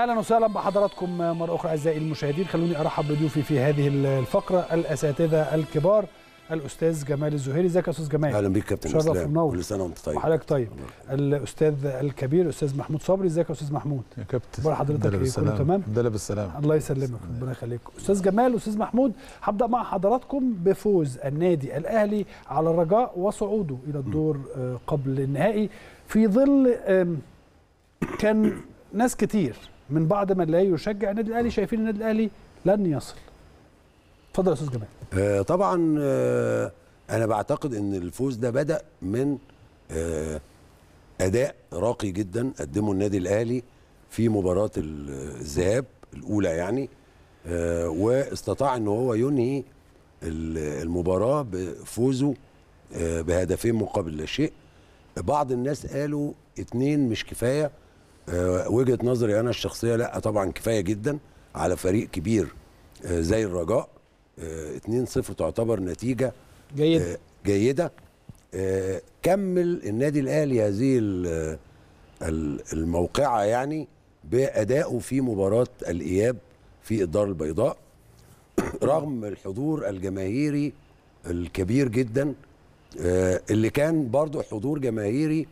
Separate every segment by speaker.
Speaker 1: اهلا وسهلا بحضراتكم مره اخرى اعزائي المشاهدين خلوني ارحب بضيوفي في هذه الفقره الاساتذه الكبار الاستاذ جمال الزهيري ازيك يا استاذ جمال اهلا بيك كابتن شرف كل سنه وانت طيب وحضرتك طيب الاستاذ الكبير الاستاذ محمود صبري ازيك يا استاذ محمود
Speaker 2: يا كابتن اخبار حضرتك ايه كله تمام لله بالسلامه
Speaker 1: الله يسلمك ربنا يخليك استاذ جمال استاذ محمود هبدا مع حضراتكم بفوز النادي الاهلي على الرجاء وصعوده الى الدور آه، قبل النهائي في ظل كان ناس كتير من بعض من لا يشجع النادي الاهلي شايفين النادي الاهلي لن يصل اتفضل يا استاذ جمال
Speaker 3: آه طبعا آه انا بعتقد ان الفوز ده بدا من آه اداء راقي جدا قدمه النادي الاهلي في مباراه الذهاب الاولى يعني آه واستطاع ان هو ينهي المباراه بفوزه آه، بهدفين مقابل لا شيء بعض الناس قالوا اتنين مش كفايه آه، وجهه نظري انا الشخصيه لا طبعا كفايه جدا على فريق كبير آه، زي الرجاء 2-0 آه، تعتبر نتيجه جيد. جيده كمل النادي الاهلي هذه الموقعه يعني بادائه في مباراه الاياب في الدار البيضاء رغم الحضور الجماهيري الكبير جدا اللي كان برضو حضور جماهيري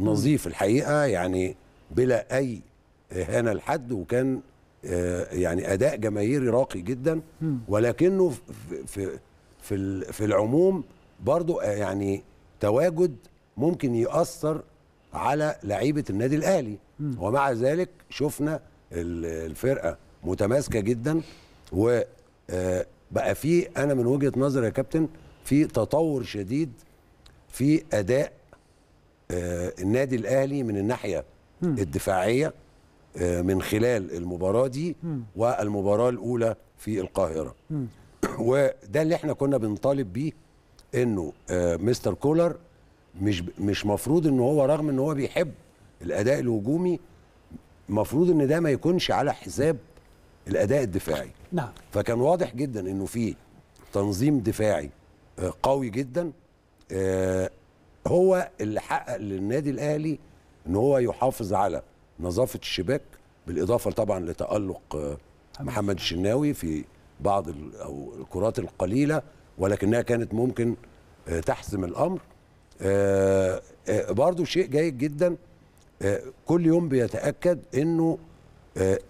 Speaker 3: نظيف الحقيقه يعني بلا اي اهانه لحد وكان آه، يعني اداء جماهيري راقي جدا ولكنه في في في العموم برضو آه، يعني تواجد ممكن ياثر على لعيبه النادي الاهلي ومع ذلك شفنا الفرقه متماسكه جدا وبقى آه، في انا من وجهه نظري يا كابتن في تطور شديد في اداء النادي الاهلي من الناحيه الدفاعيه آه، من خلال المباراه دي والمباراه الاولى في القاهره وده اللي احنا كنا بنطالب بيه انه آه، مستر كولر مش مش مفروض ان هو رغم ان هو بيحب الاداء الهجومي مفروض ان ده ما يكونش على حساب الاداء الدفاعي نعم فكان واضح جدا انه في تنظيم دفاعي آه، قوي جدا هو اللي حقق للنادي الاهلي ان هو يحافظ على نظافه الشباك بالاضافه طبعا لتالق آه، محمد الشناوي في بعض او الكرات القليله ولكنها كانت ممكن آه، تحسم الامر آه، برضو شيء جيد جدا كل يوم بيتاكد انه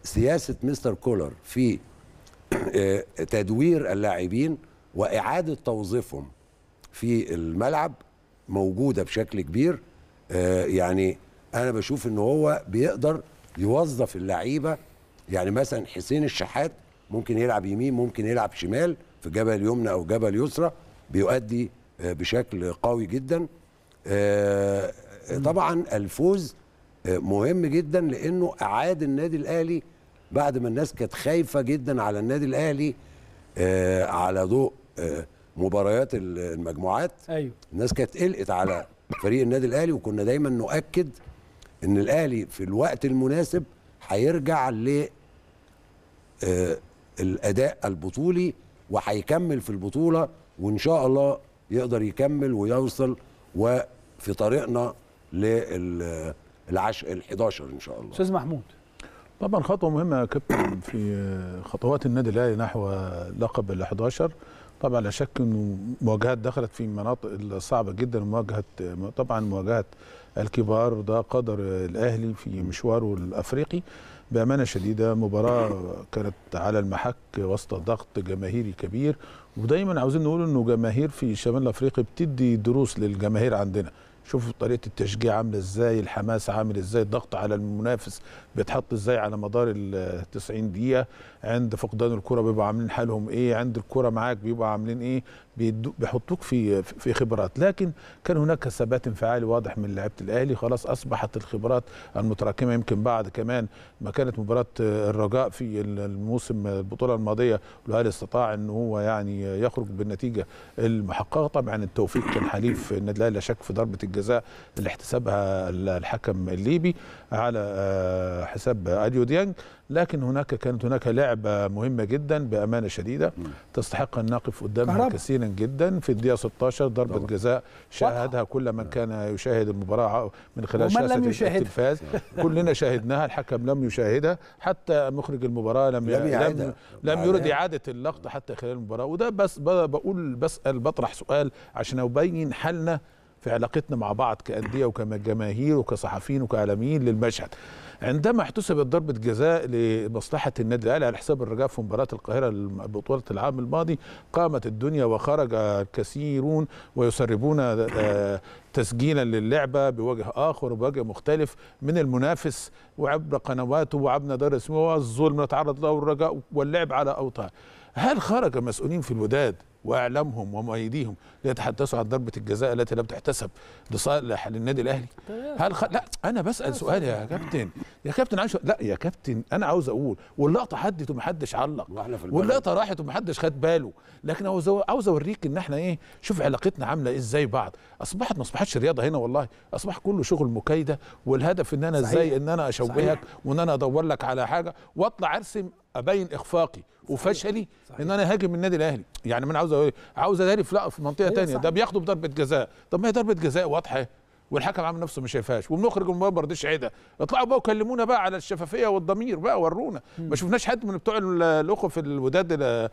Speaker 3: سياسه مستر كولر في تدوير اللاعبين واعاده توظيفهم في الملعب موجوده بشكل كبير يعني انا بشوف ان هو بيقدر يوظف اللعيبه يعني مثلا حسين الشحات ممكن يلعب يمين ممكن يلعب شمال في جبل اليمنى او جبل اليسرى بيؤدي آه، بشكل قوي جدا آه، طبعا الفوز آه، مهم جدا لانه اعاد النادي الاهلي بعد ما الناس كانت خايفه جدا على النادي الاهلي على ضوء مباريات المجموعات أيوه. الناس كانت قلقت على فريق النادي الاهلي وكنا دايما نؤكد ان الاهلي في الوقت المناسب هيرجع ل آه، الاداء البطولي وهيكمل في البطوله وان شاء الله يقدر يكمل ويوصل وفي طريقنا للعشق ال11 ان شاء الله
Speaker 1: استاذ محمود طبعا خطوه
Speaker 2: مهمه يا كابتن في خطوات النادي الاهلي نحو لقب ال11 طبعا لا شك انه مواجهات دخلت في مناطق صعبه جدا مواجهه طبعا مواجهه الكبار ده قدر الاهلي في مشواره الافريقي بامانه شديده مباراه كانت على المحك وسط ضغط جماهيري كبير ودايما عاوزين نقول انه جماهير في شمال افريقيا بتدي دروس للجماهير عندنا شوفوا طريقه التشجيع عامله ازاي الحماس عامل ازاي الضغط على المنافس بيتحط ازاي على مدار ال 90 دقيقه عند فقدان الكره بيبقوا عاملين حالهم ايه عند الكره معاك بيبقوا عاملين ايه بيحطوك في في خبرات لكن كان هناك ثبات انفعالي واضح من لعيبه الاهلي خلاص اصبحت الخبرات المتراكمه يمكن بعد كمان ما كانت مباراه الرجاء في الموسم البطوله الماضيه الاهلي استطاع ان هو يعني يخرج بالنتيجه المحققه طبعا التوفيق كان حليف النادي الاهلي لا شك في ضربه الجزاء اللي احتسبها الحكم الليبي على آه، على حساب اديو ديانج لكن هناك كانت هناك لعبه مهمه جدا بامانه شديده تستحق ان نقف قدامها كثيرا جدا في الدقيقه 16 ضربه طبعا. جزاء شاهدها كل من كان يشاهد المباراه من خلال شاشه التلفاز كلنا شاهدناها الحكم لم يشاهدها حتى مخرج المباراه لم لم, لم يرد اعاده اللقطه حتى خلال المباراه وده بس بقول بسال بطرح سؤال عشان ابين حالنا في علاقتنا مع بعض كأندية وكجماهير وكصحفيين وكإعلاميين للمشهد عندما احتسبت ضربة جزاء لمصلحة النادي الأهلي على حساب الرجاء في مباراة القاهرة بطولة العام الماضي قامت الدنيا وخرج الكثيرون ويسربون آه، تسجيلا للعبة بوجه آخر وبوجه مختلف من المنافس وعبر قنواته وعبر دار اسمه والظلم نتعرض له الرجاء واللعب على أوطان هل خرج مسؤولين في الوداد واعلامهم ومؤيديهم ليتحدثوا عن ضربه الجزاء التي لم تحتسب لصالح للنادي الاهلي هل خ... لا انا بسال سؤال يا كابتن يا كابتن عايش لا يا كابتن انا عاوز اقول واللقطه حدت ومحدش علق واللقطه راحت ومحدش خد باله لكن عاوز عاوز اوريك ان احنا ايه شوف علاقتنا عامله إيه، ازاي بعض اصبحت ما اصبحتش رياضه هنا والله اصبح كله شغل مكايده والهدف ان انا ازاي ان انا اشوهك وان انا ادور لك على حاجه واطلع ارسم ابين اخفاقي وفشلي صحيح. ان انا هاجم النادي الاهلي يعني انا عاوز اقول إيه؟ عاوز اهلي في لا في منطقه ثانيه أيوة، ده بياخدوا بضربه جزاء طب ما هي ضربه جزاء واضحه والحكم عامل نفسه ما شايفهاش وبنخرج المباراه ما رضيش عيدها اطلعوا بقى وكلمونا بقى على الشفافيه والضمير بقى ورونا ما شفناش حد من بتوع الاخوه في الوداد آه،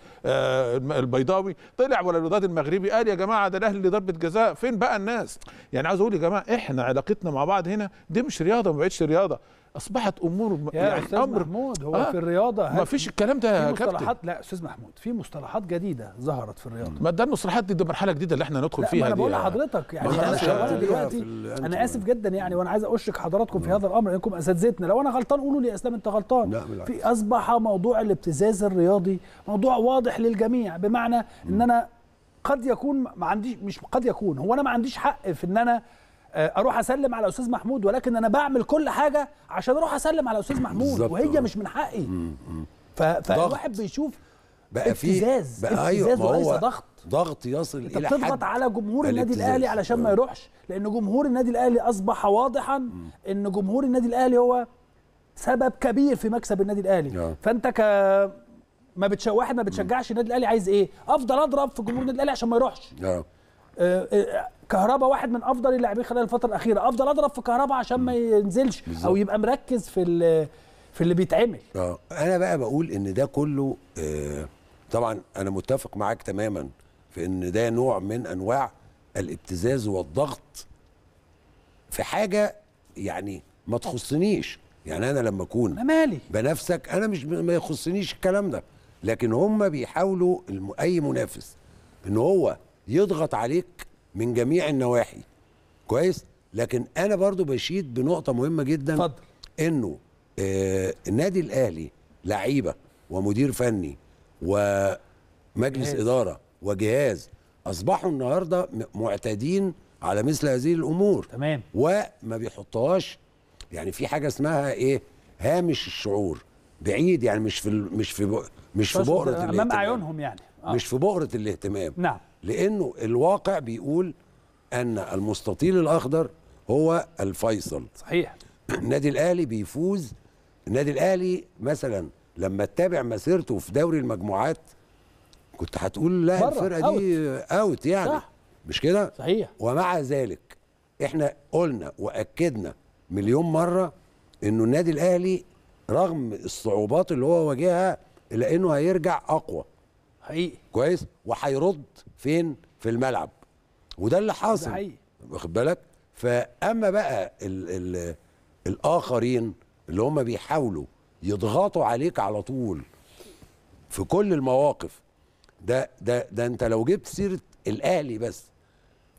Speaker 2: البيضاوي طلع ولا الوداد المغربي قال يا جماعه ده الاهلي ضربه جزاء فين بقى الناس يعني عاوز اقول يا جماعه احنا علاقتنا مع بعض هنا دي مش رياضه ما بقتش رياضه اصبحت امور يا يعني استاذ امر محمود هو آه في الرياضه ما فيش الكلام ده يا كابتن مصطلحات
Speaker 1: لا استاذ محمود في مصطلحات جديده ظهرت في الرياضه
Speaker 2: ما ده المصطلحات دي, دي مرحله جديده اللي احنا ندخل فيها دي انا بقول لحضرتك يعني انا شغال دلوقتي انا
Speaker 1: اسف جدا يعني وانا عايز اشك حضراتكم في نعم. هذا الامر انكم اساتذتنا لو انا غلطان قولوا لي يا اسلام انت غلطان في اصبح موضوع الابتزاز الرياضي موضوع واضح للجميع بمعنى ان انا قد يكون ما عنديش مش قد يكون هو انا ما عنديش حق في ان انا آه، اروح اسلم على استاذ محمود ولكن انا بعمل كل حاجه عشان اروح اسلم على استاذ محمود وهي مش من حقي
Speaker 3: فالواحد بيشوف بقى في بقى ابتزاز أيوة هو ضغط ضغط يصل الى بتضغط حد
Speaker 1: على جمهور النادي الاهلي علشان ما آه. يروحش لان جمهور النادي الاهلي اصبح واضحا م. ان جمهور النادي الاهلي هو سبب كبير في مكسب النادي الاهلي آه. فانت ك ما بتش... واحد ما بتشجعش النادي الاهلي عايز ايه افضل اضرب في جمهور النادي الاهلي عشان ما يروحش أه كهربا واحد من افضل اللاعبين خلال الفتره الاخيره افضل اضرب في كهربا عشان ما ينزلش بالزبط. او يبقى مركز في في اللي بيتعمل
Speaker 3: اه انا بقى بقول ان ده كله آه طبعا انا متفق معاك تماما في ان ده نوع من انواع الابتزاز والضغط في حاجه يعني ما تخصنيش يعني انا لما اكون أنا مالي بنفسك انا مش ما يخصنيش الكلام ده لكن هم بيحاولوا اي منافس ان هو يضغط عليك من جميع النواحي كويس لكن انا برضو بشيد بنقطه مهمه جدا فضل. انه آه النادي الاهلي لعيبه ومدير فني ومجلس جهاز. اداره وجهاز اصبحوا النهارده معتادين على مثل هذه الامور تمام وما بيحطهاش يعني في حاجه اسمها ايه هامش الشعور بعيد يعني مش في مش في مش في بؤره الاهتمام امام اعينهم يعني آه. مش في بؤره الاهتمام نعم لانه الواقع بيقول ان المستطيل الاخضر هو الفيصل صحيح النادي الاهلي بيفوز النادي الاهلي مثلا لما اتبع مسيرته في دوري المجموعات كنت هتقول لا الفرقه دي أوت. اوت يعني صح. مش كده صحيح ومع ذلك احنا قلنا واكدنا مليون مره انه النادي الاهلي رغم الصعوبات اللي هو واجهها الا انه هيرجع اقوى حقيقي كويس وهيرد فين في الملعب وده اللي حاصل حقيقي واخد بالك فاما بقى الـ الـ الاخرين اللي هم بيحاولوا يضغطوا عليك على طول في كل المواقف ده ده ده انت لو جبت سيره الاهلي بس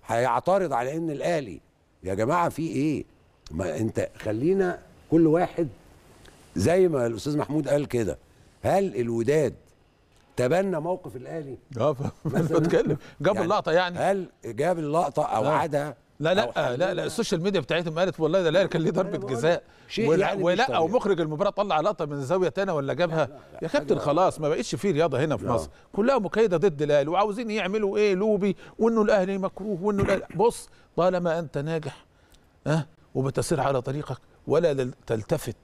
Speaker 3: هيعترض على ان الاهلي يا جماعه في ايه ما انت خلينا كل واحد زي ما الاستاذ محمود قال كده هل الوداد تبنى موقف الاهلي اه بتكلم جاب يعني اللقطه يعني هل جاب اللقطه او عادها لا لا آه، لا لا, لا السوشيال ميديا
Speaker 2: بتاعتهم قالت والله ده الاهلي كان ليه ضربه جزاء شيء ولا يعني ولا ومخرج المباراه طلع لقطه من زاويه تانية ولا جابها يا كابتن خلاص ما بقتش في رياضه هنا في مصر كلها مكايده ضد الاهلي وعاوزين يعملوا ايه لوبي وانه الاهلي مكروه وانه الأهلي بص طالما انت ناجح ها وبتسير على طريقك ولا تلتفت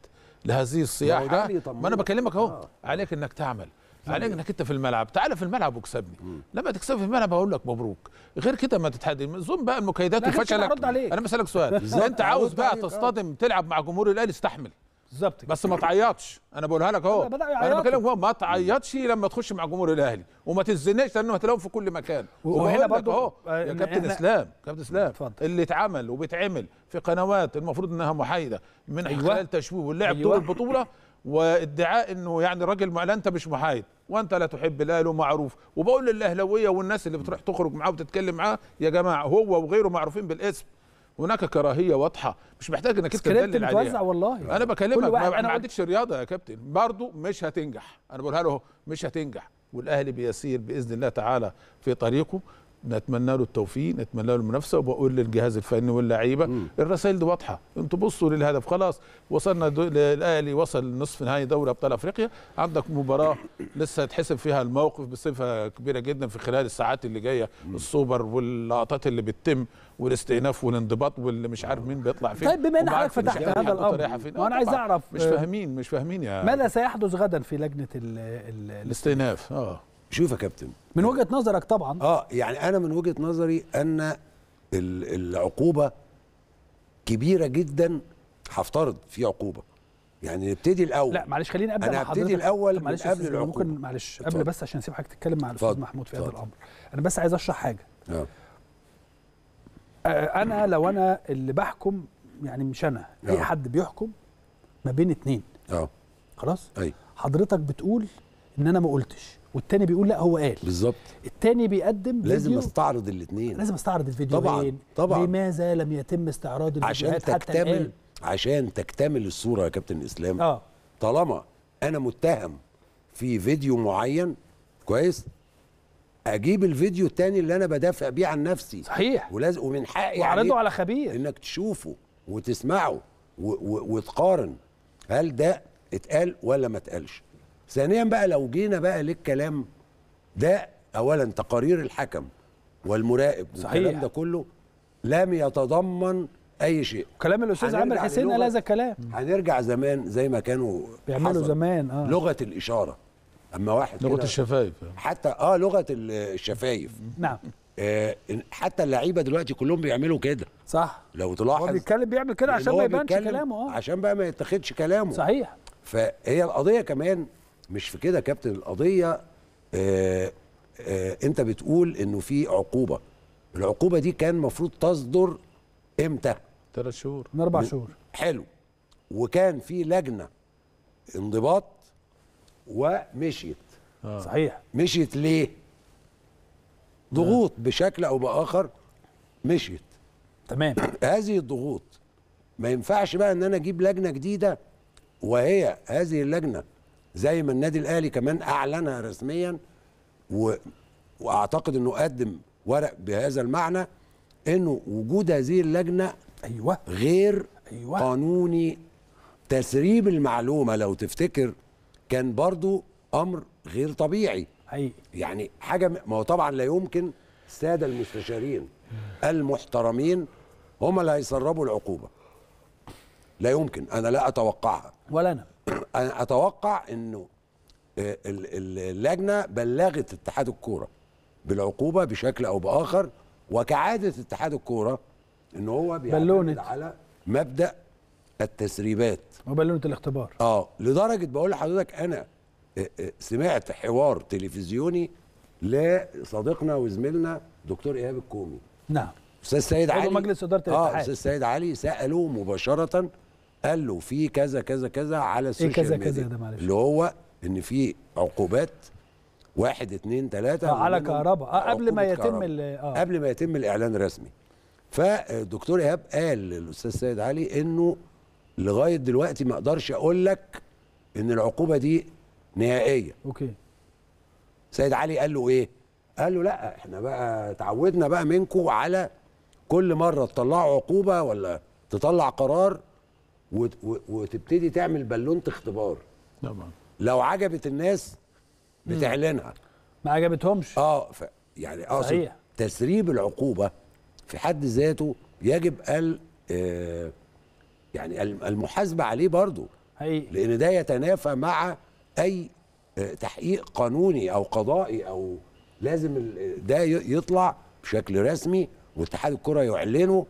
Speaker 2: لهذه الصياحه ما انا بكلمك اهو آه. عليك انك تعمل يعني عليك انك انت في الملعب تعال في الملعب واكسبني لما تكسبني في الملعب هقول لك مبروك غير كده ما تتحدى زوم بقى المكايدات وفشلك انا بسالك سؤال انت عاوز بقى إيه؟ تصطدم آه. تلعب مع جمهور الاهلي استحمل بالظبط بس ما تعيطش انا بقولها لك اهو انا بكلمك ما تعيطش لما تخش مع جمهور الاهلي وما تتزنقش لانه هتلاقيهم في كل مكان وهنا برضه اهو آه، يا كابتن اسلام كابتن اسلام اللي اتعمل وبيتعمل في قنوات المفروض انها محايده من أيوة. خلال تشويه واللعب أيوة. دور البطوله وادعاء انه يعني الراجل لا انت مش محايد وانت لا تحب لا له معروف وبقول للاهلاويه والناس اللي بتروح تخرج معاه وتتكلم معاه يا جماعه هو وغيره معروفين بالاسم هناك كراهيه واضحه مش محتاج انك انت تدلل عليها
Speaker 1: والله انا بكلمك ما, ما عندكش
Speaker 2: رياضه يا كابتن برضه مش هتنجح انا بقولها له مش هتنجح والاهلي بيسير باذن الله تعالى في طريقه نتمنى له التوفيق نتمنى له المنافسه وبقول للجهاز الفني واللعيبه الرسائل دي واضحه انتوا بصوا للهدف خلاص وصلنا الاهلي وصل نصف نهائي دوري ابطال افريقيا عندك مباراه لسه هيتحسب فيها الموقف بصفه كبيره جدا في خلال الساعات اللي جايه السوبر واللقطات اللي بتتم والاستئناف والانضباط واللي مش عارف مين بيطلع فين طيب بما ان حضرتك فتحت هذا الامر وانا آه، عايز اعرف مش فاهمين مش فاهمين يا
Speaker 1: ماذا سيحدث غدا في لجنه الاستئناف
Speaker 3: اه شوف يا كابتن
Speaker 1: من وجهه نظرك طبعا
Speaker 3: اه يعني انا من وجهه نظري ان العقوبه كبيره جدا هفترض في عقوبه يعني نبتدي الاول لا معلش خليني ابدا انا هبتدي الاول من قبل العقوبه ممكن
Speaker 1: معلش قبل بس عشان اسيب حضرتك تتكلم مع الاستاذ محمود في هذا الامر انا بس عايز اشرح حاجه آه. آه. انا لو انا اللي بحكم يعني مش انا اي آه. حد بيحكم ما بين اتنين اه خلاص اي حضرتك بتقول ان انا ما قلتش والتاني بيقول لا هو قال بالظبط التاني بيقدم لازم فيديو. استعرض
Speaker 3: الاثنين لازم استعرض الفيديوين طبعا طبعا
Speaker 1: لماذا لم يتم استعراض الفيديوهات عشان تكتمل حتى الآن؟
Speaker 3: عشان تكتمل الصوره يا كابتن اسلام اه طالما انا متهم في فيديو معين كويس اجيب الفيديو التاني اللي انا بدافع بيه عن نفسي صحيح ولازم ومن حقي واعرضه على خبير انك تشوفه وتسمعه وتقارن هل ده اتقال ولا ما اتقالش ثانيا بقى لو جينا بقى للكلام ده اولا تقارير الحكم والمراقب والكلام ده كله لم يتضمن اي شيء كلام الاستاذ عامر حسين قال هذا كلام هنرجع زمان زي ما كانوا بيعملوا زمان اه لغه الاشاره اما واحد لغه الشفايف حتى اه لغه الشفايف نعم آه حتى اللعيبه دلوقتي كلهم بيعملوا كده صح لو تلاحظ هو بيتكلم بيعمل كده عشان ما يبانش كلامه اه عشان بقى ما يتاخدش كلامه صحيح فهي القضيه كمان مش في كده يا كابتن القضيه آآ آه، آآ آه، انت بتقول انه في عقوبه العقوبه دي كان المفروض تصدر امتى ثلاث شهور من اربع شهور حلو وكان في لجنه انضباط ومشيت آه. صحيح مشيت ليه ضغوط آه. بشكل او باخر مشيت تمام هذه الضغوط ما ينفعش بقى ان انا اجيب لجنه جديده وهي هذه اللجنه زي ما النادي الاهلي كمان اعلنها رسميا و... واعتقد انه قدم ورق بهذا المعنى انه وجود هذه اللجنه ايوه غير أيوة. قانوني تسريب المعلومه لو تفتكر كان برضو امر غير طبيعي أي. يعني حاجه ما هو طبعا لا يمكن الساده المستشارين المحترمين هم اللي هيسربوا العقوبه لا يمكن انا لا اتوقعها ولا انا انا اتوقع انه آه، اللجنه بلغت اتحاد الكوره بالعقوبه بشكل او باخر وكعاده اتحاد الكوره ان هو بيعتمد على مبدا التسريبات
Speaker 1: وبالونه الاختبار
Speaker 3: اه لدرجه بقول لحضرتك انا آه، آه، سمعت حوار تلفزيوني لصديقنا وزميلنا دكتور ايهاب الكومي نعم استاذ سيد علي مجلس اداره الاتحاد اه استاذ سيد علي سالوه مباشره قال له في كذا كذا كذا على السوشيال إيه كذا ميديا كذا ده معلش اللي هو ان في عقوبات واحد اتنين تلاته آه، على كهرباء آه، قبل ما يتم آه. قبل ما يتم الاعلان الرسمي فالدكتور ايهاب قال للاستاذ سيد علي انه لغايه دلوقتي ما اقدرش اقول لك ان العقوبه دي نهائيه اوكي سيد علي قال له ايه قال له لا احنا بقى تعودنا بقى منكم على كل مره تطلعوا عقوبه ولا تطلع قرار وتبتدي تعمل بالونه اختبار طبعا لو عجبت الناس بتعلنها ما عجبتهمش اه ف... يعني اقصد آه، تسريب العقوبه في حد ذاته يجب ال آه، يعني المحاسبه عليه برضه حقيقي. لان ده يتنافى مع اي آه، تحقيق قانوني او قضائي او لازم ده يطلع بشكل رسمي واتحاد الكره يعلنه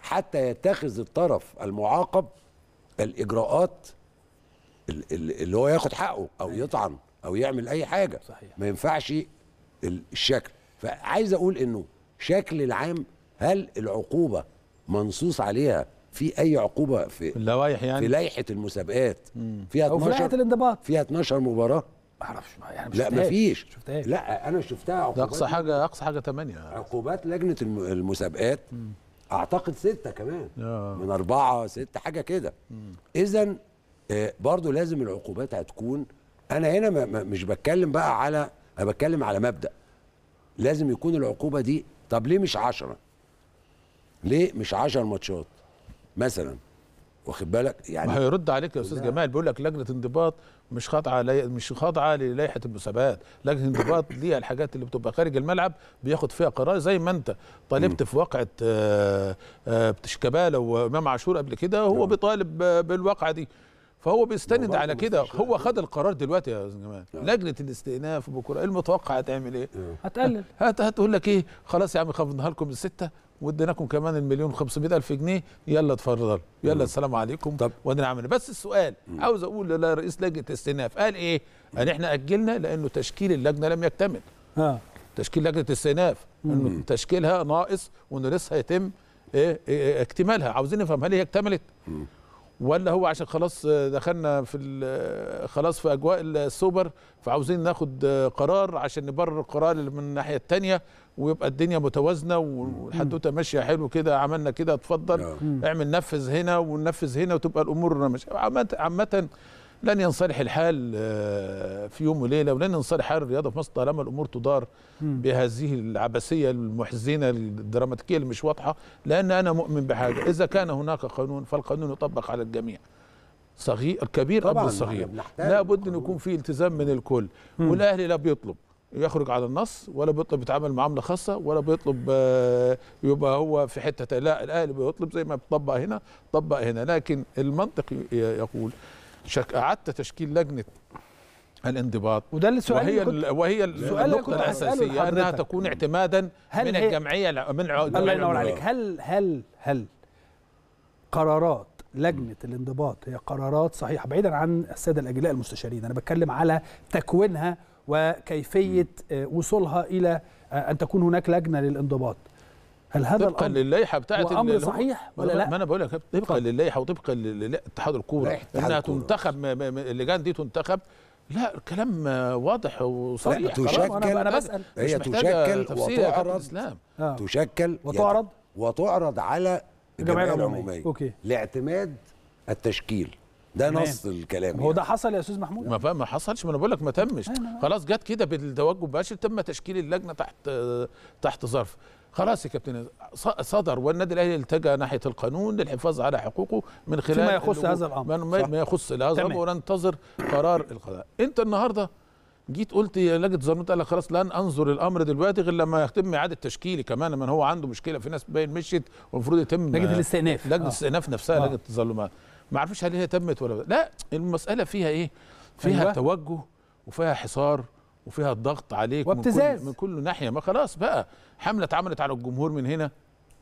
Speaker 3: حتى يتخذ الطرف المعاقب الاجراءات اللي هو ياخد حقه او يطعن او يعمل اي حاجه صحيح. ما ينفعش الشكل فعايز اقول انه شكل العام هل العقوبه منصوص عليها في اي عقوبه في اللوائح يعني في لائحه المسابقات مم. فيها 12 أو في لائحه الانضباط فيها 12 مباراه ما اعرفش يعني لا ما فيش شفتها لا انا شفتها عقوبات اقصى حاجه اقصى حاجه 8 عقوبات لجنه المسابقات مم. اعتقد سته كمان آه. من اربعه سته حاجه كده اذا آه، برضو لازم العقوبات هتكون انا هنا مش بتكلم بقى على انا بتكلم على مبدا لازم يكون العقوبه دي طب ليه مش عشرة ليه مش عشر ماتشات مثلا واخد بالك يعني هيرد عليك يا استاذ جمال بيقول لك لجنه انضباط مش خاضعه
Speaker 2: لي... مش خاضعه للائحه المسابقات لجنه الانضباط ليها الحاجات اللي بتبقى خارج الملعب بياخد فيها قرار زي ما انت طالبت في واقعه آه، آه، بتشكبالة وامام عاشور قبل كده هو نعم. بيطالب بالواقعه دي فهو بيستند نعم، على كده هو يعني. خد القرار دلوقتي يا استاذ جمال نعم. لجنه الاستئناف بكره المتوقع هتعمل ايه هتقلل هتقول لك ايه خلاص يا عم خفضناها لكم من سته واديناكم كمان المليون 500 الف جنيه يلا اتفضل يلا السلام عليكم طب وادينا عملنا بس السؤال عاوز اقول لرئيس لجنه الاستئناف قال ايه؟ قال احنا اجلنا لانه تشكيل اللجنه لم يكتمل ها. تشكيل لجنه الاستئناف انه تشكيلها ناقص وانه لسه هيتم إيه،, إيه إيه اكتمالها عاوزين نفهم هل هي اكتملت؟ مم. ولا هو عشان خلاص آه، دخلنا في آه، خلاص في اجواء السوبر فعاوزين ناخد آه، قرار عشان نبرر القرار اللي من الناحيه الثانيه ويبقى الدنيا متوازنه والحدوته ماشيه حلو كده عملنا كده اتفضل نعم. اعمل نفذ هنا وننفذ هنا وتبقى الامور ماشيه عامه لن ينصلح الحال آه، في يوم وليله ولن ينصلح حال الرياضه في مصر طالما الامور تدار بهذه العبثيه المحزنه الدراماتيكيه اللي مش واضحه لان انا مؤمن بحاجه اذا كان هناك قانون فالقانون يطبق على الجميع صغير الكبير قبل الصغير لابد ان يكون في التزام من الكل والاهلي لا بيطلب يخرج على النص ولا بيطلب يتعامل معامله خاصه ولا بيطلب آه، يبقى هو في حته لا الاهلي بيطلب زي ما بيطبق هنا طبق هنا لكن المنطق يقول اعدت تشكيل لجنه الانضباط وده السؤال وهي اللي كنت وهي النقطه الاساسيه انها تكون اعتمادا هل من الجمعيه من الله ينور عليك
Speaker 1: هل هل هل قرارات لجنه الانضباط هي قرارات صحيحه بعيدا عن الساده الاجلاء المستشارين انا بتكلم على تكوينها وكيفيه آه، وصولها الى آه، ان تكون هناك لجنه للانضباط هل هذا طبقا
Speaker 2: للائحه بتاعت الامر صحيح ولا لا ما انا بقول لك طبقا للائحه وطبقا لاتحاد الكوره انها تنتخب اللجان دي تنتخب
Speaker 3: لا الكلام واضح وصريح لا تشكل أنا, بسال هي تشكل وتعرض آه. تشكل وتعرض وتعرض على الجمعيه العموميه لاعتماد التشكيل ده نص الكلام هو ده يعني. حصل يا استاذ محمود ما ما
Speaker 2: حصلش ما انا بقول لك ما تمش أيوة، خلاص جت كده بالتوجه المباشر تم تشكيل اللجنه تحت تحت ظرف خلاص يا كابتن صدر والنادي الاهلي التجا ناحيه القانون للحفاظ على حقوقه من خلال فيما يخص هذا الامر ما يخص هذا الامر وننتظر قرار القضاء انت النهارده جيت قلت يا لجنه الظرنوط قال لك خلاص لن انظر الامر دلوقتي غير لما يتم اعاده تشكيلي كمان من هو عنده مشكله في ناس باين مشيت والمفروض يتم لجنه الاستئناف لجنه الاستئناف نفسها آه. لجنه التظلمات ما اعرفش هل هي تمت ولا لا المساله فيها ايه فيها أيوة. توجه وفيها حصار وفيها الضغط عليك وابتزاز من كل, من كل ناحيه ما خلاص بقى حمله اتعملت على الجمهور من هنا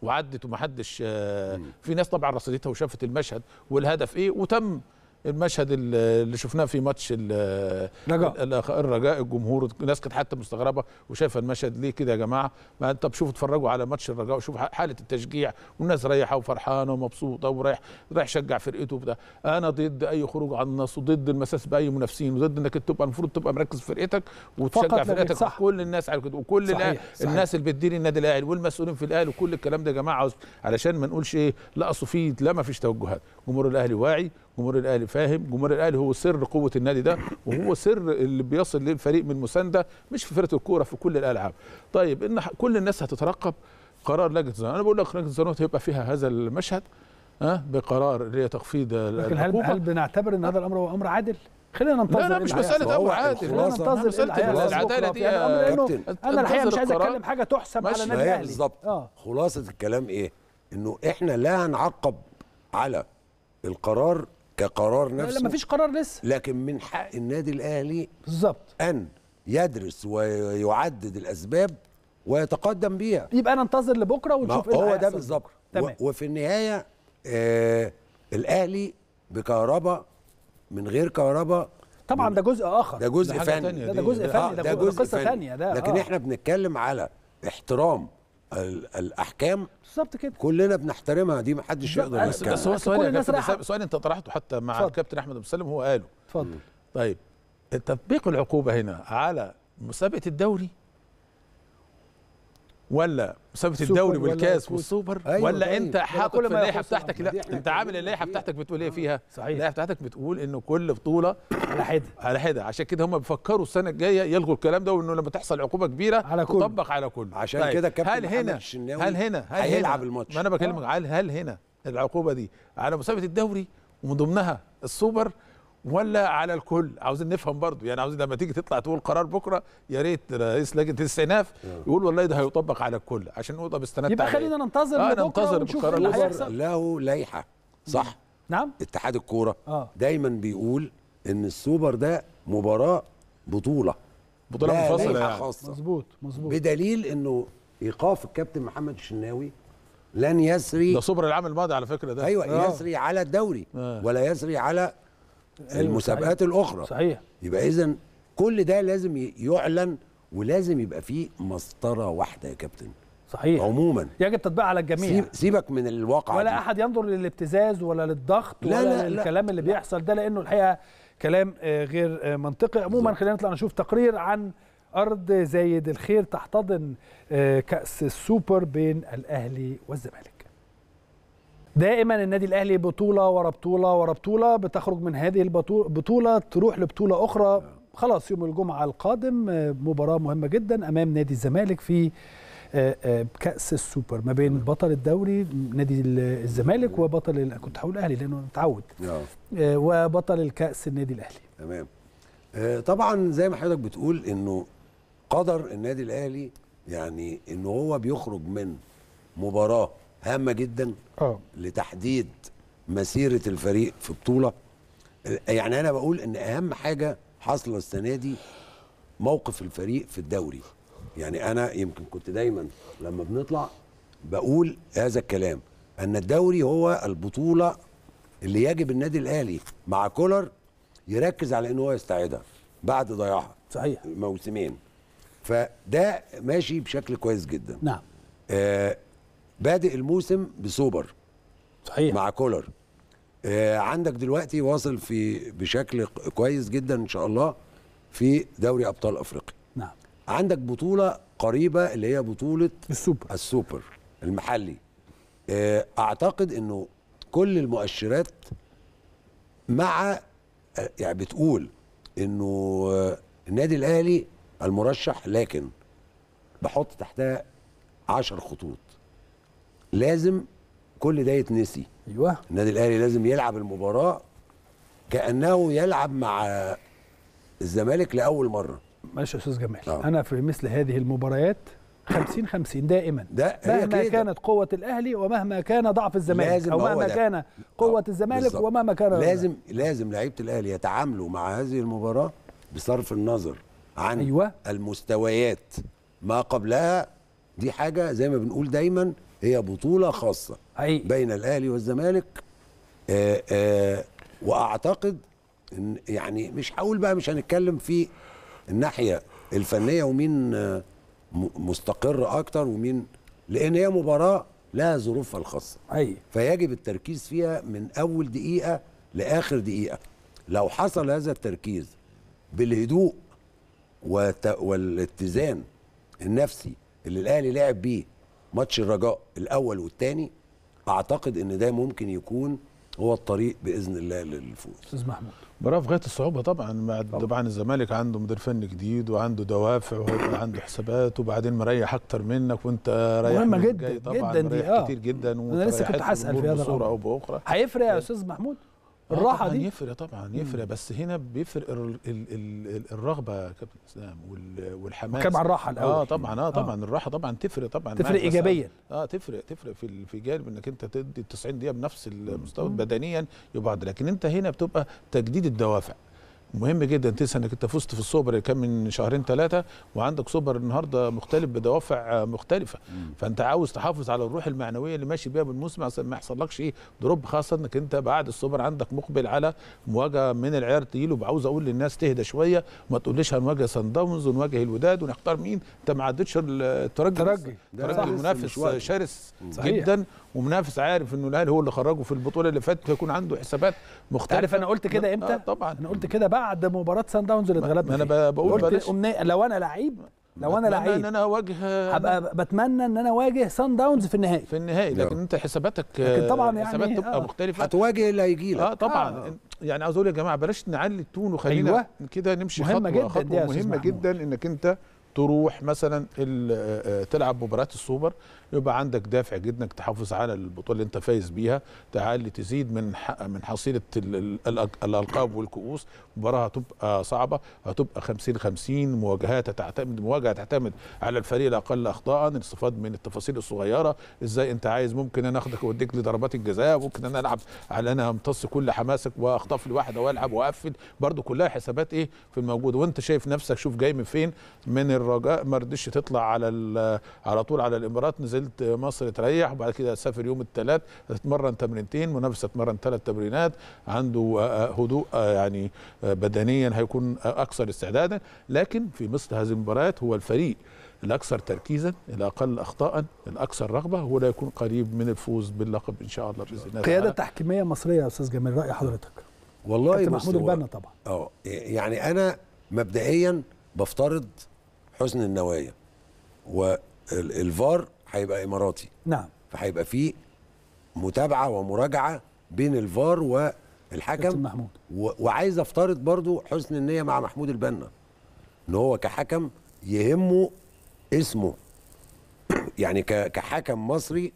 Speaker 2: وعدت ومحدش آه، في ناس طبعا رصدتها وشافت المشهد والهدف ايه وتم المشهد اللي شفناه في ماتش الرجاء الرجاء الجمهور الناس كانت حتى مستغربه وشايفه المشهد ليه كده يا جماعه ما انت بشوف اتفرجوا على ماتش الرجاء وشوفوا حاله التشجيع والناس رايحه وفرحانه ومبسوطه ورايح رايح شجع فرقته وبتاع انا ضد اي خروج عن النص وضد المساس باي منافسين وضد انك تبقى المفروض تبقى مركز في فرقتك وتشجع فرقتك صح. كل الناس على كده وكل صحيح. صحيح. الناس اللي بتدير النادي الاهلي والمسؤولين في الاهلي وكل الكلام ده يا جماعه علشان ما نقولش ايه لا صفيت لا ما فيش توجهات جمهور الاهلي واعي جمهور الاهلي فاهم جمهور الاهلي هو سر قوه النادي ده وهو سر اللي بيصل للفريق من مسانده مش في فرقه الكوره في كل الالعاب طيب ان كل الناس هتترقب قرار لجنه الزنوات انا بقول لك لجنه الزنوات هيبقى فيها هذا المشهد ها بقرار اللي هي تخفيض لكن هل هل
Speaker 1: بنعتبر ان هذا الامر هو امر عادل؟ خلينا ننتظر لا لا مش مساله امر عادل خلينا ننتظر العداله دي يعني انا الحقيقه مش عايز اتكلم حاجه تحسب على نادي الاهلي بالظبط
Speaker 3: آه. خلاصه الكلام ايه؟ انه احنا لا هنعقب على القرار كقرار نفسه لا مفيش قرار لسه لكن من حق النادي الاهلي بالظبط ان يدرس ويعدد الاسباب ويتقدم بيها يبقى ننتظر لبكره ونشوف ايه هو ده بالظبط وفي النهايه آه الاهلي بكهرباء من غير كهرباء طبعا
Speaker 1: ده جزء اخر ده جزء آه، فني ده, ده, جزء فني ده, ده قصه ثانيه ده لكن آه. احنا
Speaker 3: بنتكلم على احترام الاحكام بالظبط كده كلنا بنحترمها دي ما حدش يقدر بس, بس هو سؤال
Speaker 2: سؤال انت طرحته حتى مع فضل. الكابتن احمد ابو سلم هو قاله اتفضل طيب تطبيق العقوبه هنا على مسابقه الدوري ولا مسابقه الدوري والكاس والسوبر أيوة ولا انت طيب. حاطط في اللائحه بتاعتك لا انت عامل اللائحه بتاعتك بتقول ايه آه، فيها؟ صحيح اللائحه بتاعتك بتقول انه كل بطوله على حده على حده عشان كده هم بيفكروا السنه الجايه يلغوا الكلام ده وانه لما تحصل عقوبه كبيره على كل تطبق على كل عشان طيب. كده الكابتن هل هنا هل هنا هل هيلعب الماتش ما انا بكلمك آه. هل هنا العقوبه دي على مسابقه الدوري ومن ضمنها السوبر ولا على الكل عاوزين نفهم برضو يعني عاوزين لما تيجي تطلع تقول قرار بكره يا ريت رئيس لجنه الاستئناف نعم. يقول والله ده هيطبق
Speaker 3: على الكل عشان نقطه باستناد يبقى خلينا ننتظر آه ننتظر بكره له لائحه صح نعم اتحاد الكوره آه. دايما بيقول ان السوبر ده مباراه بطوله بطوله منفصله يعني خاصة. مظبوط مظبوط بدليل انه ايقاف الكابتن محمد الشناوي لن يسري ده سوبر العام الماضي على فكره ده ايوه آه. يسري على الدوري آه. ولا يسري على المسابقات صحيح. الاخرى صحيح يبقى اذا كل ده لازم يعلن ولازم يبقى فيه مسطره واحده يا كابتن صحيح عموما يجب تطبيق على الجميع سيبك من الواقع ولا دي.
Speaker 1: احد ينظر للابتزاز ولا للضغط لا ولا لا الكلام لا اللي بيحصل ده لانه الحقيقه كلام آه، غير آه، منطقي عموما خلينا نطلع نشوف تقرير عن ارض زايد الخير تحتضن آه، كاس السوبر بين الاهلي والزمالك دائما النادي الاهلي بطوله ورا بطوله ورا بطوله بتخرج من هذه البطوله تروح لبطوله اخرى خلاص يوم الجمعه القادم آه، مباراه مهمه جدا امام نادي الزمالك في آه، آه، كاس السوبر ما بين بطل الدوري نادي الزمالك وبطل كنت هقول الاهلي لانه متعود وبطل الكاس النادي الاهلي
Speaker 3: تمام طبعا زي ما حضرتك بتقول انه قدر النادي الاهلي يعني ان هو بيخرج من مباراه هامه جدا اه لتحديد مسيره الفريق في بطوله يعني انا بقول ان اهم حاجه حاصله السنه دي موقف الفريق في الدوري يعني انا يمكن كنت دايما لما بنطلع بقول هذا الكلام ان الدوري هو البطوله اللي يجب النادي الاهلي مع كولر يركز على ان هو يستعيدها بعد ضياعها صحيح موسمين فده ماشي بشكل كويس جدا نعم آه بادئ الموسم بسوبر صحيح مع كولر آه عندك دلوقتي واصل في بشكل كويس جدا ان شاء الله في دوري ابطال افريقيا نعم عندك بطوله قريبه اللي هي بطوله السوبر السوبر المحلي آه اعتقد انه كل المؤشرات مع آه، يعني بتقول انه آه، النادي الاهلي المرشح لكن بحط تحتها 10 خطوط لازم كل ده يتنسي ايوه النادي الاهلي لازم يلعب المباراه كانه يلعب مع الزمالك لاول مره
Speaker 1: ماشي يا استاذ جمال أوه. انا في مثل هذه المباريات 50 50 دائما
Speaker 3: ده مهما كانت
Speaker 1: قوه الاهلي ومهما كان ضعف الزمالك لازم او مهما ده. كان قوه أوه. الزمالك بالزبط. ومهما كان لازم
Speaker 3: لازم لعيبه الاهلي يتعاملوا مع هذه المباراه بصرف النظر عن أيوة. المستويات ما قبلها دي حاجه زي ما بنقول دايما هي بطوله خاصه حقيقي. بين الاهلي والزمالك آآ آه، آآ آه، واعتقد ان يعني مش هقول بقى مش هنتكلم في الناحيه الفنيه ومين آه، مستقر اكتر ومين لان هي مباراه لها ظروفها الخاصه أي. فيجب التركيز فيها من اول دقيقه لاخر دقيقه لو حصل هذا التركيز بالهدوء والاتزان النفسي اللي الاهلي لعب بيه ماتش الرجاء الاول والثاني اعتقد ان ده ممكن يكون هو الطريق باذن الله للفوز استاذ محمود مباراه في غايه الصعوبه طبعا طبعا
Speaker 2: الزمالك عنده مدير فني جديد وعنده دوافع وهيبقى عنده حسابات وبعدين مريح اكتر منك وانت رايح مهمه جدا جدا دي اه كتير جدا انا لسه كنت هسال في هذا بصوره او باخرى هيفرق
Speaker 1: يا طيب. استاذ محمود آه، الراحه طبعًا دي يفرق طبعا
Speaker 2: يفرق بس هنا بيفرق الـ الـ الـ الرغبه كابتن اسلام والحماس كم عن الراحه الاول اه طبعا اه, آه. طبعا آه. الراحه طبعا تفرق طبعا تفرق ايجابيا آه،, اه تفرق تفرق في في جانب انك انت تدي 90 دقيقه بنفس المستوى بدنيا يبعد لكن انت هنا بتبقى تجديد الدوافع مهم جدا تنسى انك انت فزت في السوبر اللي كان من شهرين ثلاثه وعندك سوبر النهارده مختلف بدوافع آه، مختلفه فانت عاوز تحافظ على الروح المعنويه اللي ماشي بيها بالموسم عشان ما يحصلكش ايه دروب خاصه انك انت بعد السوبر عندك مقبل على مواجهه من العيار تقيل وعاوز اقول للناس تهدى شويه وما تقوليش هنواجه سان داونز ونواجه الوداد ونختار مين انت ما عدتش الترجي الترجي ترجي منافس شرس صحيح. جدا ومنافس عارف انه الاهلي هو اللي خرجه في البطوله اللي فاتت فيكون عنده حسابات مختلفه عارف انا قلت كده امتى؟ آه،
Speaker 1: طبعا انا قلت كده بعد بعد مباراه سان داونز اللي اتغلبنا انا بقول بلاش لو انا لعيب لو انا لعيب ان انا اواجه هبقى بتمنى ان انا اواجه سان داونز في النهائي في النهائي لكن انت حساباتك لكن طبعا يعني حسابات تبقى آه مختلفه هتواجه اللي هيجي لك اه طبعا
Speaker 2: آه. يعني عاوز اقول يا جماعه بلاش نعلي التون وخلينا أيوة. كده نمشي مهمة خطوه جداً خطوه مهمه جدا انك انت تروح مثلا آه، آه، تلعب مباراه السوبر يبقى عندك دافع جدا انك تحافظ على البطوله اللي انت فايز بيها تعالي تزيد من من حصيله الالقاب والكؤوس مباراه هتبقى صعبه هتبقى 50 50 مواجهات تعتمد مواجهه تعتمد على الفريق الاقل اخطاء الاستفاد من التفاصيل الصغيره ازاي انت عايز ممكن انا اخدك اوديك لضربات الجزاء ممكن انا العب على انا امتص كل حماسك واخطف لي والعب واقفل برده كلها حسابات ايه في الموجود وانت شايف نفسك شوف جاي من فين من الرجاء ما رضيتش تطلع على على طول على الامارات نزلت مصر تريح وبعد كده سافر يوم الثلاث تتمرن تمرينتين منافسه تمرن ثلاث تمرينات عنده آه، آه، هدوء آه، يعني بدنيا هيكون اكثر استعدادا لكن في مثل هذه المباريات هو الفريق الاكثر تركيزا الاقل اخطاء الاكثر رغبه هو لا يكون قريب من الفوز باللقب ان شاء الله باذن الله قياده
Speaker 1: تحكيميه مصريه يا استاذ جميل راي حضرتك
Speaker 3: والله محمود البنا طبعا اه يعني انا مبدئيا بفترض حسن النوايا والفار هيبقى اماراتي نعم فهيبقى في متابعه ومراجعه بين الفار والحكم محمود وعايز افترض برضو حسن النيه مع محمود البنا ان هو كحكم يهمه اسمه يعني كحكم مصري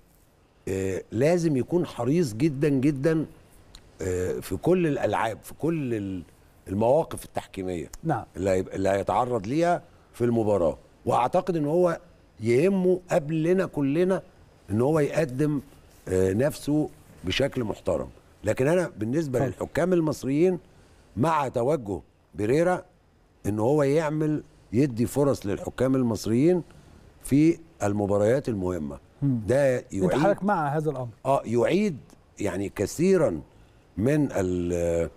Speaker 3: آه، لازم يكون حريص جدا جدا آه، في كل الالعاب في كل المواقف التحكيميه نعم اللي هيتعرض ليها في المباراه واعتقد ان هو يهمه قبلنا كلنا ان هو يقدم آه، نفسه بشكل محترم لكن انا بالنسبه للحكام المصريين مع توجه بريرا ان هو يعمل يدي فرص للحكام المصريين في المباريات المهمه ده يعيد مع هذا الامر اه يعيد يعني كثيرا من آه،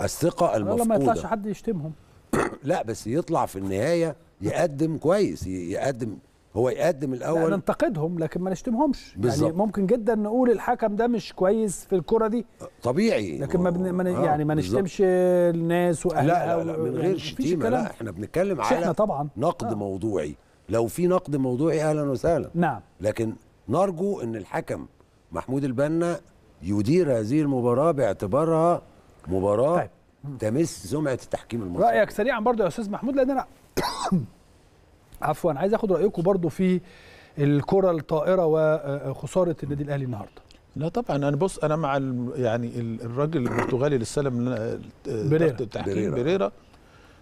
Speaker 3: الثقه المفقوده لما يطلعش
Speaker 1: حد يشتمهم
Speaker 3: لا بس يطلع في النهايه يقدم كويس يقدم هو يقدم الاول لا ننتقدهم لكن ما نشتمهمش بالزبط. يعني ممكن جدا نقول الحكم ده مش كويس في الكره دي طبيعي لكن ما, بن... ما آه يعني ما نشتمش
Speaker 1: الناس واهلها لا لا, لا من يعني غير شتيمه لا احنا بنتكلم على
Speaker 3: طبعا نقد آه. موضوعي لو في نقد موضوعي اهلا وسهلا نعم لكن نرجو ان الحكم محمود البنا يدير هذه المباراه باعتبارها مباراه طيب. تمس سمعه التحكيم المصري
Speaker 1: رايك سريعا برضو يا استاذ محمود لان انا عفوا عايز اخد رايكم برضو في الكره الطائره وخساره النادي الاهلي النهارده لا طبعا انا بص انا مع يعني
Speaker 2: الراجل البرتغالي استلم بريرا التحكيم بريرا,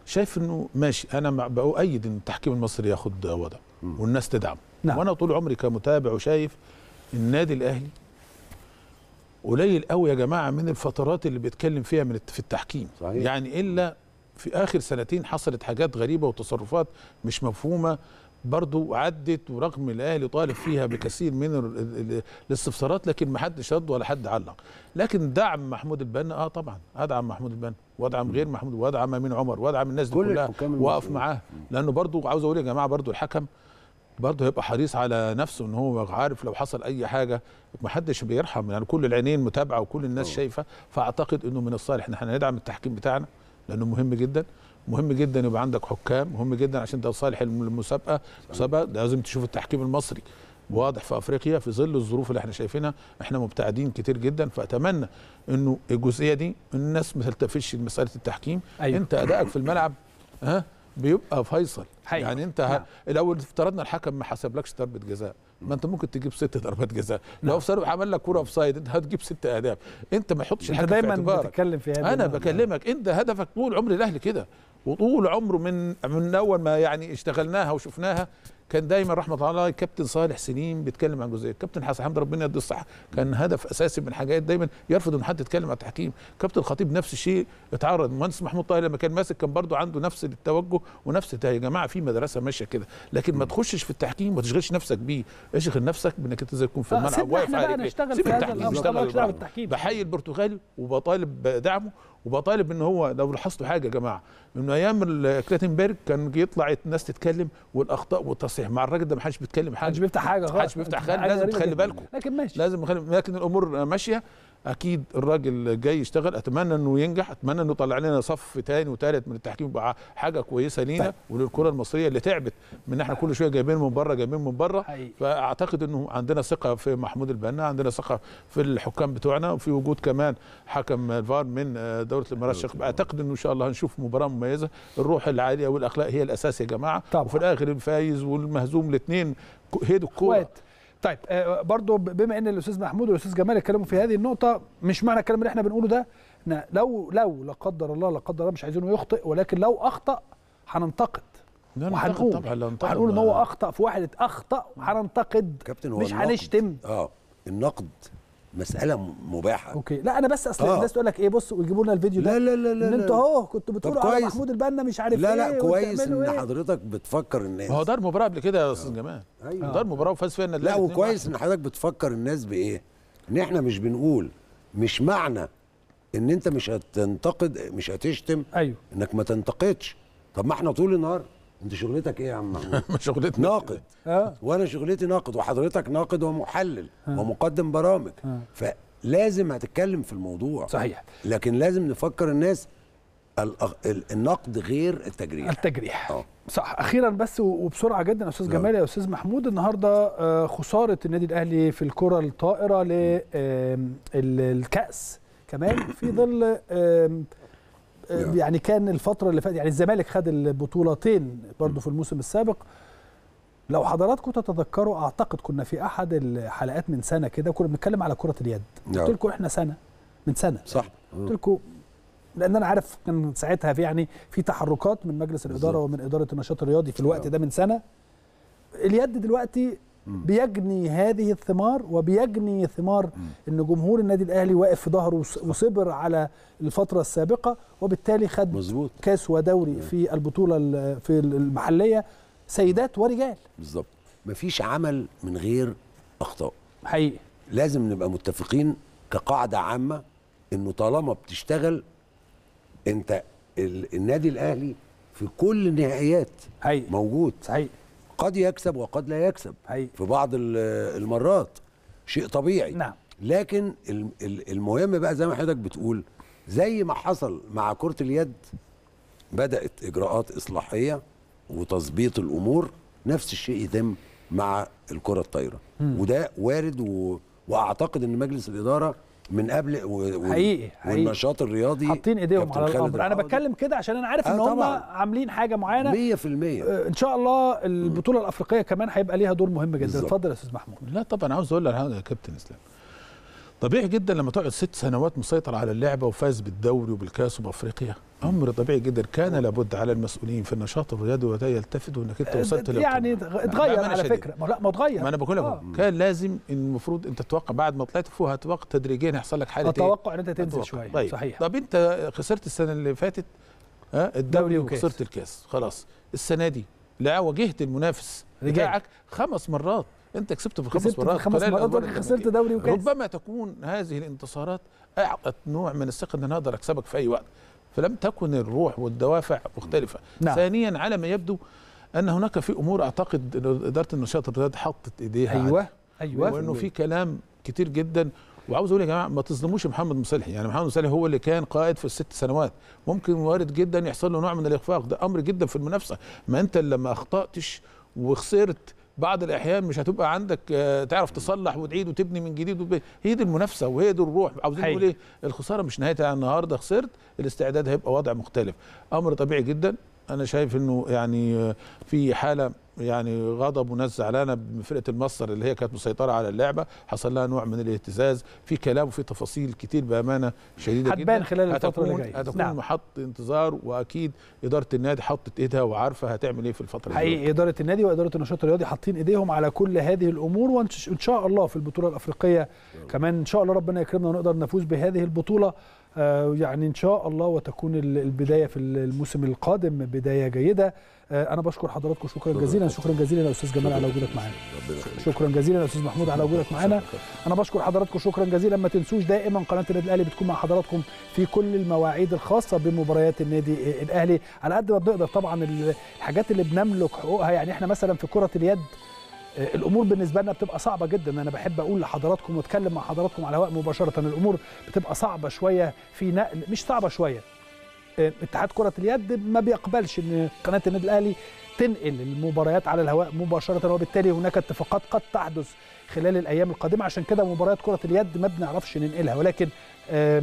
Speaker 2: شايف انه ماشي انا باؤيد ان التحكيم المصري ياخد وضع والناس تدعم نعم. وانا طول عمري كمتابع وشايف النادي الاهلي قليل قوي يا جماعه من الفترات اللي بيتكلم فيها من في التحكيم صحيح. يعني الا في اخر سنتين حصلت حاجات غريبه وتصرفات مش مفهومه برضو عدت ورغم الاهلي طالب فيها بكثير من الاستفسارات لكن ما حدش رد ولا حد علق لكن دعم محمود البنا اه طبعا ادعم محمود البنا وادعم غير محمود وادعم امين عمر وادعم الناس دي كلها واقف معاه لانه برضو عاوز اقول يا جماعه برضو الحكم برضه هيبقى حريص على نفسه ان هو عارف لو حصل اي حاجه ما حدش بيرحم يعني كل العينين متابعه وكل الناس أوه. شايفه فاعتقد انه من الصالح ان احنا ندعم التحكيم بتاعنا لانه مهم جدا مهم جدا يبقى عندك حكام مهم جدا عشان ده صالح المسابقه المسابقه لازم تشوف التحكيم المصري واضح في افريقيا في ظل الظروف اللي احنا شايفينها احنا مبتعدين كتير جدا فاتمنى انه الجزئيه دي الناس ما تلتفتش لمساله التحكيم أيوة. انت ادائك في الملعب ها بيبقى فيصل يعني انت نعم. الاول افترضنا الحكم ما حسبلكش ضربه جزاء ما انت ممكن تجيب ست ضربات جزاء نعم. لو اوف عمل لك كوره اوف سايد انت هتجيب ست اهداف انت ما تحطش الحاجه دايما في دايما بتتكلم في هذا انا بكلمك انت هدفك طول عمر الاهلي كده وطول عمره من من اول ما يعني اشتغلناها وشفناها كان دايما رحمه الله كابتن صالح سليم بيتكلم عن جزئيه كابتن حسن حمد ربنا يديه الصحه كان هدف اساسي من حاجات دايما يرفض ان حد يتكلم عن التحكيم كابتن خطيب نفس الشيء اتعرض المهندس محمود طاهر لما كان ماسك كان برضه عنده نفس التوجه ونفس يا جماعه في مدرسه ماشيه كده لكن ما تخشش في التحكيم وما تشغلش نفسك بيه اشغل نفسك بانك انت تكون في آه، الملعب واقف على سيب التحكيم نشتغل البرتغالي وبطالب بدعمه وبطالب ان هو لو لاحظتوا حاجه يا جماعه من ايام كلاتنبرج كان يطلع الناس تتكلم والاخطاء والتصحيح مع الراجل ده ما حدش بيتكلم حاجه محدش بيفتح حاجه خالص محدش بيفتح حاجه لازم تخلي بالكم لكن ماشي لازم لكن الامور ماشيه اكيد الراجل جاي يشتغل اتمنى انه ينجح اتمنى انه يطلع لنا صف ثاني وثالث من التحكيم يبقى حاجه كويسه لينا طيب. وللكره المصريه اللي تعبت من احنا كل شويه جايبين من بره جايبين من بره فاعتقد انه عندنا ثقه في محمود البنا عندنا ثقه في الحكام بتوعنا وفي وجود كمان حكم الفار من دوله الامارات الشيخ اعتقد انه ان شاء الله هنشوف مباراه مميزه الروح العاليه والاخلاق هي الاساس يا جماعه طبعا. وفي الاخر الفايز والمهزوم الاثنين هيدوا الكوره
Speaker 1: طيب آه، برضو بما ان الاستاذ محمود والاستاذ جمال اتكلموا في هذه النقطه مش معنى الكلام اللي احنا بنقوله ده لو لو لا قدر الله لا قدر الله مش عايزينه يخطئ ولكن لو اخطا هننتقد طبعا هنقول ان هو آه. اخطا في واحد اخطا هننتقد
Speaker 3: مش هنشتم اه النقد مساله مباحه اوكي لا انا بس اصل آه. الناس
Speaker 1: تقول لك ايه بص ويجيبوا لنا الفيديو ده لا لا لا لا ان انتوا اهو كنتوا بتقولوا على محمود البنا مش عارف لا لا إيه كويس ان إيه؟
Speaker 3: حضرتك بتفكر الناس هو دار مباراه قبل كده يا استاذ آه. جمال ايوه دار مباراه وفاز فيها لا وكويس ان حضرتك بتفكر الناس بايه ان احنا مش بنقول مش معنى ان انت مش هتنتقد مش هتشتم ايوه انك ما تنتقدش طب ما احنا طول النهار انت شغلتك ايه يا عم محمود؟ شغلتنا ناقد أه؟ وانا شغلتي ناقد وحضرتك ناقد ومحلل أه؟ ومقدم برامج أه؟ فلازم هتتكلم في الموضوع صحيح لكن لازم نفكر الناس النقد غير التجريح التجريح آه.
Speaker 1: صح اخيرا بس وبسرعه جدا يا استاذ نعم. جمال يا استاذ محمود النهارده آه، خساره النادي الاهلي في الكره الطائره للكاس كمان في ظل يعني, يعني كان الفتره اللي فاتت يعني الزمالك خد البطولتين برضه في الموسم السابق لو حضراتكم تتذكروا اعتقد كنا في احد الحلقات من سنه كده كنا بنتكلم على كره اليد قلت لكم احنا سنه من سنه
Speaker 3: صح قلت
Speaker 1: لكم لان انا عارف كان ساعتها في يعني في تحركات من مجلس الاداره ومن اداره النشاط الرياضي في الوقت ده من سنه اليد دلوقتي بيجني هذه الثمار وبيجني ثمار ان جمهور النادي الاهلي واقف في ظهره وصبر على الفتره السابقه وبالتالي خد مزبوط. كاس ودوري في البطوله في المحليه سيدات ورجال
Speaker 3: بالظبط مفيش عمل من غير اخطاء حقيقي لازم نبقى متفقين كقاعده عامه انه طالما بتشتغل انت النادي الاهلي في كل النهائيات حقيقي موجود حقيقي قد يكسب وقد لا يكسب حقيقي. في بعض المرات شيء طبيعي نعم. لكن المهم بقى زي ما حضرتك بتقول زي ما حصل مع كرة اليد بدأت إجراءات إصلاحية وتظبيط الأمور نفس الشيء يتم مع الكرة الطايرة وده وارد و... وأعتقد أن مجلس الإدارة من قبل و... حقيقي والنشاط الرياضي حاطين ايديهم على الامر انا بتكلم كده عشان انا عارف آه ان هم
Speaker 1: عاملين حاجه معينه 100% آه، ان شاء الله البطوله الافريقيه كمان هيبقى ليها دور مهم جدا اتفضل يا استاذ محمود لا طبعا عاوز اقول لك يا كابتن اسلام
Speaker 2: طبيعي جدا لما تقعد ست سنوات مسيطر على اللعبه وفاز بالدوري وبالكاس وبافريقيا امر طبيعي جدا كان لابد على المسؤولين في النشاط الرياضي وده يلتفتوا انك انت آه، وصلت يعني
Speaker 1: اتغير على شديد. فكره ما لا ما اتغير ما انا بقول لك آه.
Speaker 2: كان لازم المفروض انت تتوقع بعد ما طلعت فوق هتوقع تدريجيا هيحصل لك حاله اتوقع إيه؟ ان انت تنزل شويه طيب. صحيح طب انت خسرت السنه اللي فاتت ها الدوري وخسرت الكاس خلاص السنه دي لا واجهت المنافس بتاعك خمس مرات انت كسبت في خمس مرات خمس مرات خسرت دوري وكاس ربما تكون هذه الانتصارات اعطت نوع من الثقه ان انا اقدر اكسبك في اي وقت فلم تكن الروح والدوافع مختلفه نعم. ثانيا على ما يبدو ان هناك في امور اعتقد اداره النشاط الرياضي حطت ايديها ايوه عادة. ايوه وانه في كلام كتير جدا وعاوز اقول يا جماعه ما تظلموش محمد مصلحي يعني محمد مصلحي هو اللي كان قائد في الست سنوات ممكن وارد جدا يحصل له نوع من الاخفاق ده امر جدا في المنافسه ما انت لما اخطاتش وخسرت بعض الاحيان مش هتبقى عندك آه، تعرف تصلح وتعيد وتبني من جديد هي دي المنافسه وهي دي الروح عاوزين نقول ايه الخساره مش نهايتها النهارده خسرت الاستعداد هيبقى وضع مختلف امر طبيعي جدا انا شايف انه يعني في حاله يعني غضب وناس زعلانه بفرقه المصر اللي هي كانت مسيطره على اللعبه حصل لها نوع من الاهتزاز في كلام وفي تفاصيل كتير بامانه شديده جدا هتبان خلال الفتره اللي جايه هتكون نعم. محط انتظار واكيد اداره النادي حطت ايدها وعارفه هتعمل ايه في الفتره حقيقي
Speaker 1: اداره النادي واداره النشاط الرياضي حاطين ايديهم على كل هذه الامور وان شاء الله في البطوله الافريقيه كمان ان شاء الله ربنا يكرمنا ونقدر نفوز بهذه البطوله آه، يعني ان شاء الله وتكون البدايه في الموسم القادم بدايه جيده آه، انا بشكر حضراتكم شكرا جزيلا شكرا جزيلا يا استاذ جمال على وجودك معانا شكرا جزيلا يا استاذ محمود على وجودك معانا انا بشكر حضراتكم شكرا جزيلا ما تنسوش دائما قناه النادي الاهلي بتكون مع حضراتكم في كل المواعيد الخاصه بمباريات النادي الاهلي على قد ما بنقدر طبعا الحاجات اللي بنملك حقوقها يعني احنا مثلا في كره اليد آه، الامور بالنسبه لنا بتبقى صعبه جدا انا بحب اقول لحضراتكم واتكلم مع حضراتكم على هواء مباشره الامور بتبقى صعبه شويه في نقل مش صعبه شويه آه، اتحاد كره اليد ما بيقبلش ان قناه النادي الاهلي تنقل المباريات على الهواء مباشره وبالتالي هناك اتفاقات قد تحدث خلال الايام القادمه عشان كده مباريات كره اليد ما بنعرفش ننقلها ولكن آه،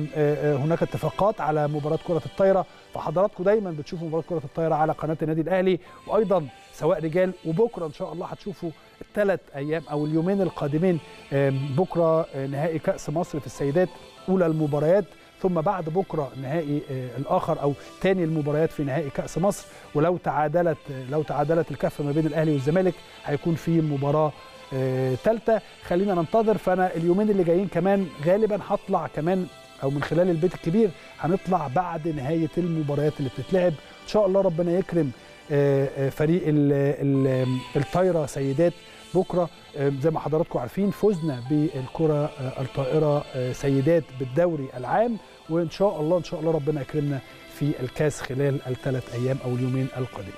Speaker 1: هناك اتفاقات على مباراه كره الطايره فحضراتكم دايما بتشوفوا مباراه كره الطايره على قناه النادي الاهلي وايضا سواء رجال وبكره ان شاء الله هتشوفوا الثلاث ايام او اليومين القادمين بكره آه، نهائي كاس مصر في السيدات اولى المباريات ثم بعد بكره نهائي آه، الاخر او ثاني المباريات في نهائي كاس مصر ولو تعادلت آه، لو تعادلت الكفه ما بين الاهلي والزمالك هيكون في مباراه ثالثه خلينا ننتظر فانا اليومين اللي جايين كمان غالبا هطلع كمان او من خلال البيت الكبير هنطلع بعد نهايه المباريات اللي بتتلعب ان شاء الله ربنا يكرم آه، آه، فريق الطايره سيدات بكره آه، زي ما حضراتكم عارفين فزنا بالكره الطائره سيدات بالدوري العام وان شاء الله ان شاء الله ربنا يكرمنا في الكاس خلال الثلاث ايام او اليومين القادمين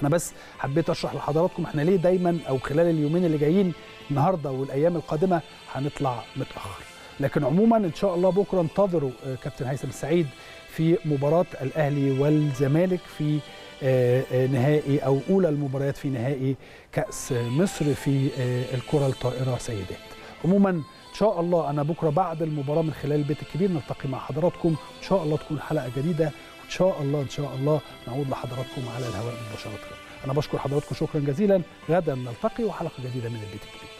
Speaker 1: انا بس حبيت اشرح لحضراتكم احنا ليه دايما او خلال اليومين اللي جايين النهارده والايام القادمه هنطلع متاخر لكن عموما ان شاء الله بكره انتظروا كابتن هيثم السعيد في مباراه الاهلي والزمالك في آه، آه، نهائي أو أولى المباريات في نهائي كأس مصر في آه، الكرة الطائرة سيدات عموما إن شاء الله أنا بكرة بعد المباراة من خلال البيت الكبير نلتقي مع حضراتكم إن شاء الله تكون حلقة جديدة وإن شاء الله إن شاء الله نعود لحضراتكم على الهواء مباشرة أنا بشكر حضراتكم شكرا جزيلا غدا نلتقي وحلقة جديدة من البيت الكبير